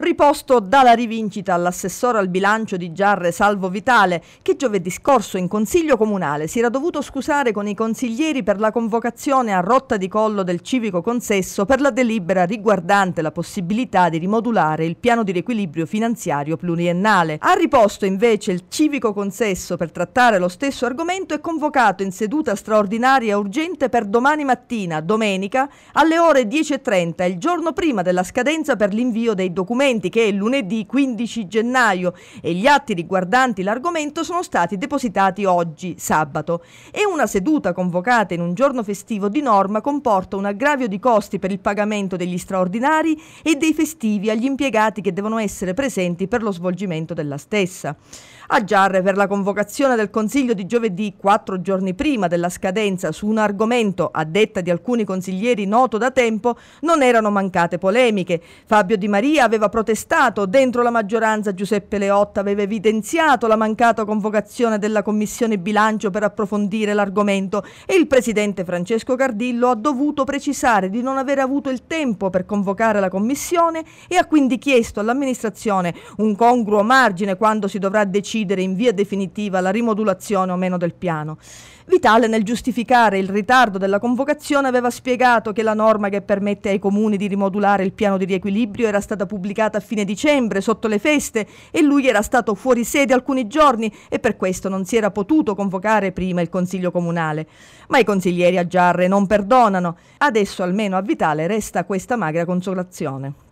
Riposto dalla rivincita all'assessore al bilancio di Giarre Salvo Vitale, che giovedì scorso in Consiglio Comunale si era dovuto scusare con i consiglieri per la convocazione a rotta di collo del civico consesso per la delibera riguardante la possibilità di rimodulare il piano di riequilibrio finanziario pluriennale. Ha riposto invece il civico consesso per trattare lo stesso argomento e convocato in seduta straordinaria urgente per domani mattina, domenica, alle ore 10.30, il giorno prima della scadenza per l'invio dei documenti documenti che lunedì 15 gennaio e gli atti riguardanti l'argomento sono stati depositati oggi, sabato, e una seduta convocata in un giorno festivo di norma comporta un aggravio di costi per il pagamento degli straordinari e dei festivi agli impiegati che devono essere presenti per lo svolgimento della stessa. A Giarre per la convocazione del Consiglio di giovedì, quattro giorni prima della scadenza, su un argomento, a detta di alcuni consiglieri noto da tempo, non erano mancate polemiche. Fabio Di Maria aveva proposto protestato dentro la maggioranza Giuseppe Leotta aveva evidenziato la mancata convocazione della Commissione Bilancio per approfondire l'argomento e il presidente Francesco Cardillo ha dovuto precisare di non aver avuto il tempo per convocare la Commissione e ha quindi chiesto all'amministrazione un congruo margine quando si dovrà decidere in via definitiva la rimodulazione o meno del piano. Vitale nel giustificare il ritardo della convocazione aveva spiegato che la norma che permette ai comuni di rimodulare il piano di riequilibrio era stata pubblicata recuperata a fine dicembre sotto le feste e lui era stato fuori sede alcuni giorni e per questo non si era potuto convocare prima il Consiglio Comunale. Ma i consiglieri a Giarre non perdonano. Adesso almeno a Vitale resta questa magra consolazione.